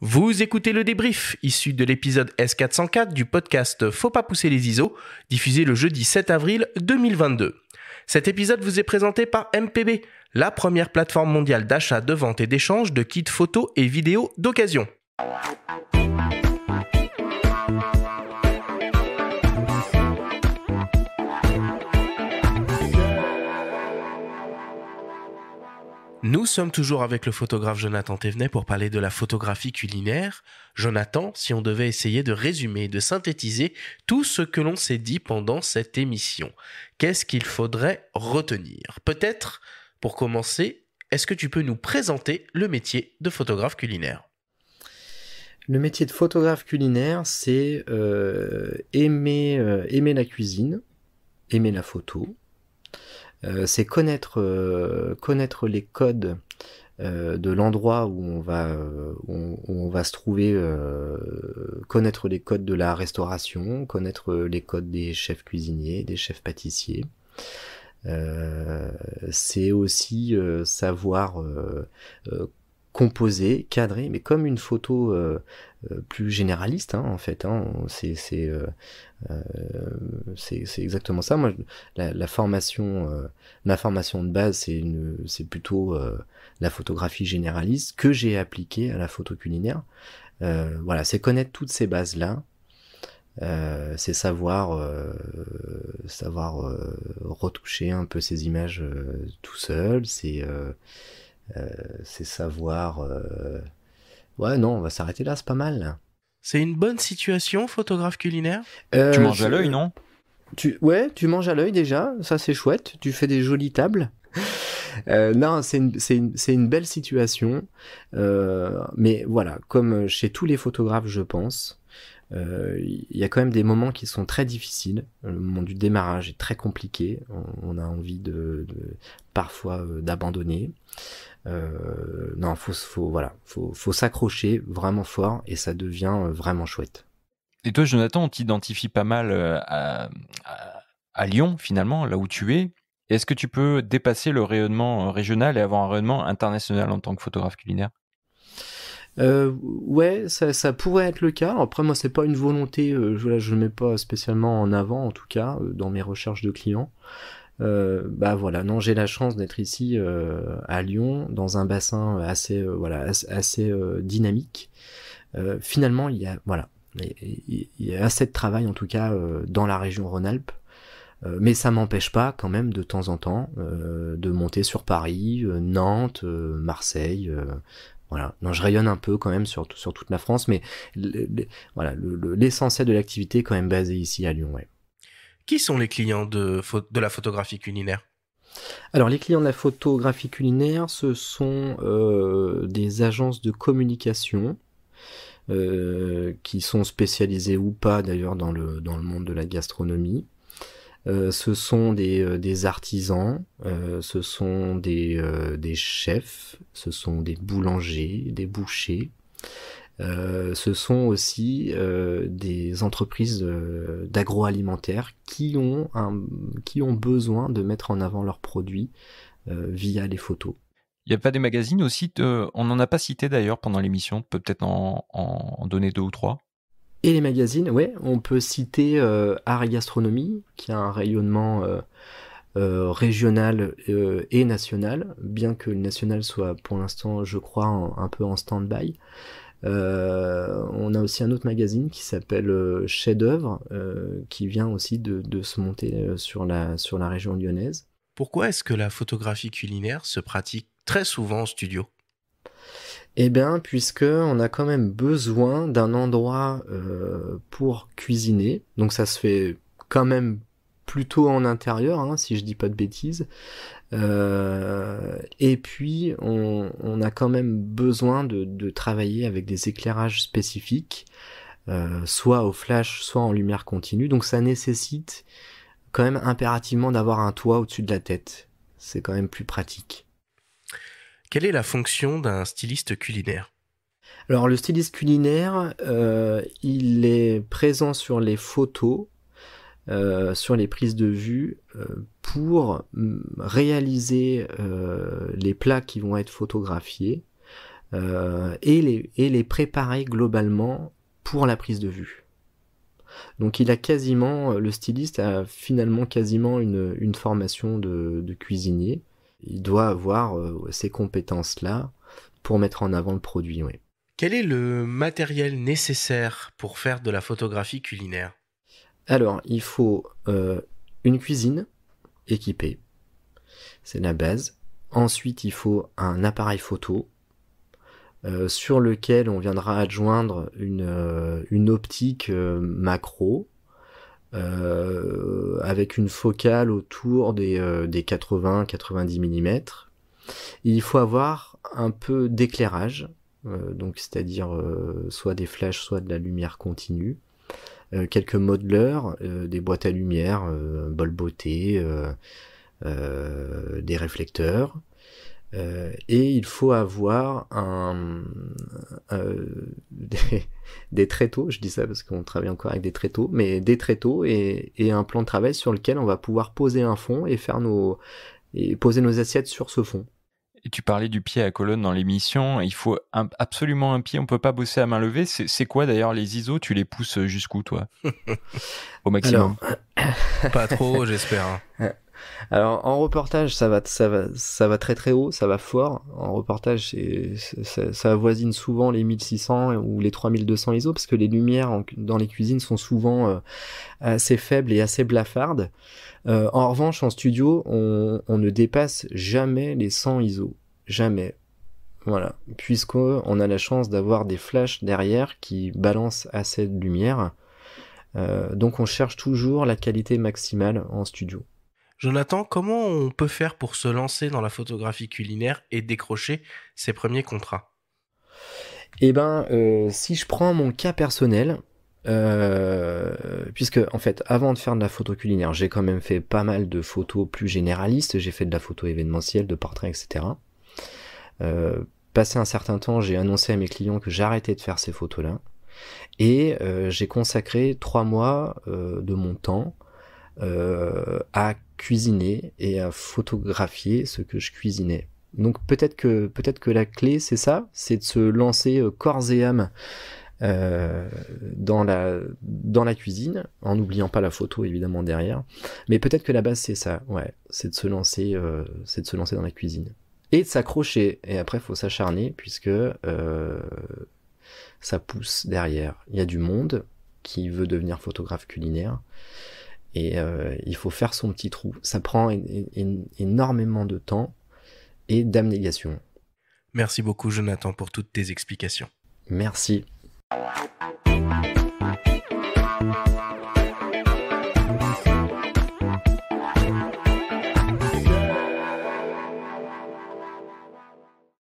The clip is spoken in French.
Vous écoutez le débrief, issu de l'épisode S404 du podcast Faut pas pousser les ISO, diffusé le jeudi 7 avril 2022. Cet épisode vous est présenté par MPB, la première plateforme mondiale d'achat, de vente et d'échange de kits photos et vidéos d'occasion. Nous sommes toujours avec le photographe Jonathan Thévenet pour parler de la photographie culinaire. Jonathan, si on devait essayer de résumer, de synthétiser tout ce que l'on s'est dit pendant cette émission, qu'est-ce qu'il faudrait retenir Peut-être, pour commencer, est-ce que tu peux nous présenter le métier de photographe culinaire Le métier de photographe culinaire, c'est euh, aimer, euh, aimer la cuisine, aimer la photo, euh, c'est connaître, euh, connaître les codes euh, de l'endroit où on va on, va se trouver connaître les codes de la restauration connaître les codes des chefs cuisiniers des chefs pâtissiers c'est aussi savoir composé, cadré, mais comme une photo euh, euh, plus généraliste hein, en fait. Hein, euh, c'est c'est exactement ça. Moi, la, formation, ma formation de base, c'est une, c'est plutôt la photographie généraliste que j'ai appliquée à la photo culinaire. voilà, c'est connaître toutes ces bases là. c'est savoir savoir retoucher un peu ces images tout seul c'est euh, c'est savoir. Euh, ouais, non, on va s'arrêter là, c'est pas mal. C'est une bonne situation, photographe culinaire euh, Tu manges à l'œil, non ouais, tu manges à l'œil déjà, ça c'est chouette, tu fais des jolies tables. non, c'est une, belle situation, mais voilà, comme chez tous les photographes, je pense, il y a quand même des moments qui sont très difficiles. Le moment du démarrage est très compliqué, on, a envie de parfois d'abandonner. Euh, non, faut, faut, voilà, faut, s'accrocher vraiment fort et ça devient euh, vraiment chouette. Et toi, Jonathan, on t'identifie pas mal euh, à, Lyon, finalement, là où tu es. Est-ce que tu peux dépasser le rayonnement régional et avoir un rayonnement international en tant que photographe culinaire euh, ouais, ça, pourrait être le cas. après, moi, c'est pas une volonté. je, ne le mets pas spécialement en avant, en tout cas, dans mes recherches de clients. Euh, bah voilà, non, j'ai la chance d'être ici euh, à Lyon, dans un bassin assez, euh, voilà, assez, dynamique. finalement, il y a, voilà, il y a assez de travail en tout cas dans la région Rhône-Alpes. Mais ça m'empêche pas quand même de temps en temps de monter sur Paris, Nantes, Marseille, voilà. Non, je rayonne un peu quand même sur, sur toute la France, mais voilà, l'essentiel de l'activité est quand même basé ici à Lyon. Ouais. Qui sont les clients de, de la photographie culinaire alors les clients de la photographie culinaire, ce sont euh, des agences de communication euh, qui sont spécialisées ou pas d'ailleurs dans le, dans le monde de la gastronomie. Euh, ce sont des, artisans, ce sont des, des, chefs, ce sont des boulangers, des bouchers, euh, ce sont aussi euh, des entreprises euh, d'agroalimentaire qui ont qui ont besoin de mettre en avant leurs produits via les photos. Il n'y a pas des magazines aussi On n'en a pas cité d'ailleurs pendant l'émission, peut-être en, donner deux ou trois et les magazines, ouais, on peut citer Art et Gastronomie, qui a un rayonnement régional et national, bien que le national soit pour l'instant, je crois, un peu en stand-by. Euh, on a aussi un autre magazine qui s'appelle euh, Chef d'œuvre, euh, qui vient aussi de, se monter sur la, sur la région lyonnaise. Pourquoi est-ce que la photographie culinaire se pratique très souvent en studio eh bien, puisque on a quand même besoin d'un endroit pour cuisiner, donc ça se fait quand même plutôt en intérieur, hein, si je dis pas de bêtises. Euh, et puis, on, a quand même besoin de, travailler avec des éclairages spécifiques, euh, soit au flash, soit en lumière continue. Donc, ça nécessite quand même impérativement d'avoir un toit au-dessus de la tête. C'est quand même plus pratique. Quelle est la fonction d'un styliste culinaire Alors, le styliste culinaire, euh, il est présent sur les photos euh, sur les prises de vue euh, pour mm, réaliser euh, les plats qui vont être photographiés et, les, préparer globalement pour la prise de vue. Donc il a quasiment, le styliste a finalement quasiment une, formation de, cuisinier. Il doit avoir ces compétences-là pour mettre en avant le produit. Quel est le matériel nécessaire pour faire de la photographie culinaire alors, il faut euh, une cuisine équipée, c'est la base. Ensuite, il faut un appareil photo euh, sur lequel on viendra adjoindre une, euh, optique macro avec une focale autour des, des 80-90 mm. Il faut avoir un peu d'éclairage, donc c'est-à-dire soit des flashs, soit de la lumière continue euh, quelques modeleurs, euh, des boîtes à lumière, euh, bol beauté, des réflecteurs. et il faut avoir un, des, des, tréteaux, je dis ça parce qu'on travaille encore avec des tréteaux, mais des tréteaux et, et, un plan de travail sur lequel on va pouvoir poser un fond et faire nos et poser nos assiettes sur ce fond tu parlais du pied à colonne dans l'émission. Il faut absolument un pied. On peut pas bosser à main levée. C'est quoi d'ailleurs les ISO Tu les pousses jusqu'où toi Au maximum. pas trop, j'espère. Hein. Euh, alors en reportage, ça va, ça va, très très haut, ça va fort. En reportage, ça, ça avoisine souvent les 1600 ou les 3200 ISO parce que les lumières dans les cuisines sont souvent euh, assez faibles et assez blafardes. Euh, en revanche, en studio, on, ne dépasse jamais les 100 ISO, jamais. Voilà, puisqu'on a la chance d'avoir des flashs derrière qui balancent assez de lumière. Euh, donc on cherche toujours la qualité maximale en studio. Jonathan, comment on peut faire pour se lancer dans la photographie culinaire et décrocher ses premiers contrats Eh ben, euh, si je prends mon cas personnel, euh, puisque en fait, avant de faire de la photo culinaire, j'ai quand même fait pas mal de photos plus généralistes. J'ai fait de la photo événementielle, de portraits, etc. Euh, passé un certain temps, j'ai annoncé à mes clients que j'arrêtais de faire ces photos-là, et j'ai consacré trois mois de mon temps euh, à cuisiner et à photographier ce que je cuisinais. Donc peut-être que peut-être que la clé c'est ça, c'est de se lancer euh, corps et âme euh, dans la dans la cuisine, en n'oubliant pas la photo évidemment derrière. Mais peut-être que la base c'est ça, ouais, c'est de se lancer, euh, c'est de se lancer dans la cuisine et de s'accrocher. Et après faut s'acharner puisque euh, ça pousse derrière. Il y a du monde qui veut devenir photographe culinaire et euh, il faut faire son petit trou. Ça prend énormément de temps et d'abnégation. Merci beaucoup Jonathan pour toutes tes explications. Merci.